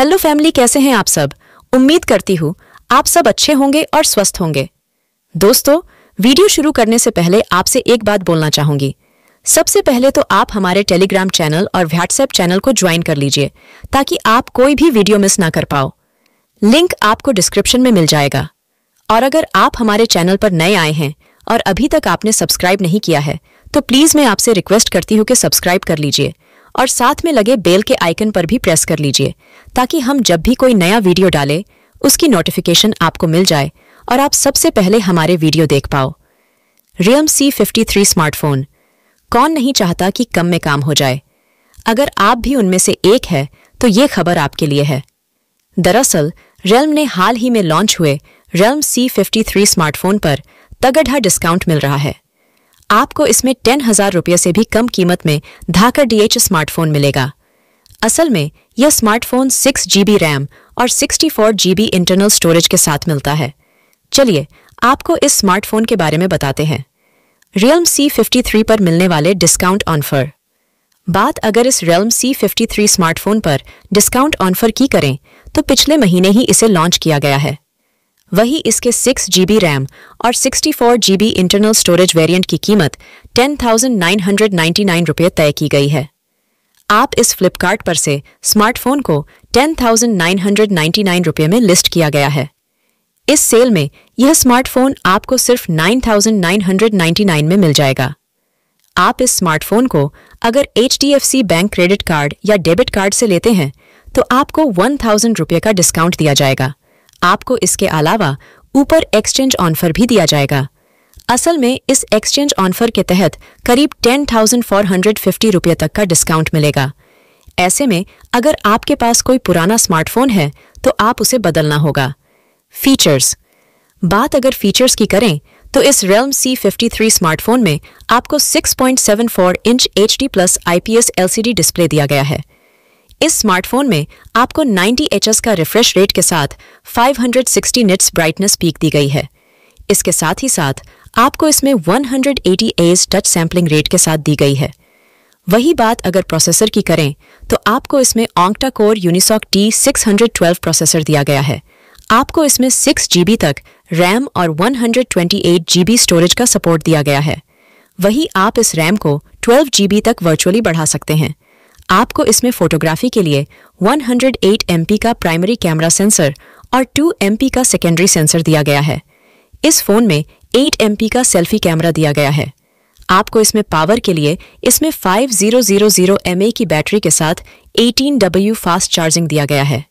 hello family कैसे हैं आप सब उम्मीद करती हूँ आप सब अच्छे होंगे और स्वस्थ होंगे दोस्तों वीडियो शुरू करने से पहले आपसे एक बात बोलना चाहूंगी सबसे पहले तो आप हमारे टेलीग्राम चैनल और व्हाट्सएप चैनल को ज्वाइन कर लीजिए ताकि आप कोई भी वीडियो मिस ना कर पाओ लिंक आपको डिस्क्रिप्शन में मिल जाएगा और अगर आप हमारे चैनल पर नए आए हैं और अभी तक आपने सब्सक्राइब नहीं किया है तो प्लीज़ मैं आपसे रिक्वेस्ट करती हूँ कि सब्सक्राइब कर लीजिए और साथ में लगे बेल के आइकन पर भी प्रेस कर लीजिए ताकि हम जब भी कोई नया वीडियो डालें उसकी नोटिफिकेशन आपको मिल जाए और आप सबसे पहले हमारे वीडियो देख पाओ Realme C fifty three smartphone कौन नहीं चाहता कि कम में काम हो जाए अगर आप भी उनमें से एक है तो ये खबर आपके लिए है दरअसल रेलम ने हाल ही में लॉन्च हुए Realme C fifty three smartphone पर तगड़ा डिस्काउंट मिल रहा है आपको इसमें टेन हजार रुपये से भी कम कीमत में धाकर डीएच स्मार्टफोन मिलेगा असल में यह स्मार्टफोन सिक्स जीबी रैम और sixty four GB internal storage के साथ मिलता है चलिए आपको इस स्मार्टफोन के बारे में बताते हैं रियलम सी फिफ्टी थ्री पर मिलने वाले डिस्काउंट ऑनफर बात अगर इस Realme C fifty three smartphone पर डिस्काउंट ऑनफर की करें तो पिछले महीने ही इसे लॉन्च किया गया है वहीं इसके 6 जीबी रैम और 64 जीबी इंटरनल स्टोरेज वेरिएंट की कीमत 10,999 रुपये तय की गई है आप इस फ्लिपकार्ट पर से स्मार्टफोन को 10,999 रुपये में लिस्ट किया गया है इस सेल में यह स्मार्टफोन आपको सिर्फ 9,999 में मिल जाएगा आप इस स्मार्टफोन को अगर एच बैंक क्रेडिट कार्ड या डेबिट कार्ड से लेते हैं तो आपको 1,000 रुपये का डिस्काउंट दिया जाएगा आपको इसके अलावा ऊपर एक्सचेंज ऑनफर भी दिया जाएगा असल में इस एक्सचेंज ऑनफर के तहत करीब ten thousand four hundred fifty रुपये तक का डिस्काउंट मिलेगा ऐसे में अगर आपके पास कोई पुराना स्मार्टफोन है तो आप उसे बदलना होगा फीचर्स बात अगर फीचर्स की करें तो इस फिफ्टी C53 स्मार्टफोन में आपको 6.74 inch HD plus IPS LCD display दिया गया है इस स्मार्टफोन में आपको 90 एच का रिफ्रेश रेट के साथ 560 निट्स ब्राइटनेस पीक दी गई है इसके साथ ही साथ आपको इसमें 180 हंड्रेड टच सैम्पलिंग रेट के साथ दी गई है वही बात अगर प्रोसेसर की करें तो आपको इसमें octa core Unisoc T six processor दिया गया है आपको इसमें सिक्स जीबी तक रैम और 128 जीबी स्टोरेज का सपोर्ट दिया गया है वही आप इस रैम को 12 जीबी तक वर्चुअली बढ़ा सकते हैं आपको इसमें फोटोग्राफी के लिए 108 MP का प्राइमरी कैमरा सेंसर और 2 MP का सेकेंडरी सेंसर दिया गया है इस फोन में 8 MP का सेल्फी कैमरा दिया गया है आपको इसमें पावर के लिए इसमें 5000 mAh की बैटरी के साथ 18W फास्ट चार्जिंग दिया गया है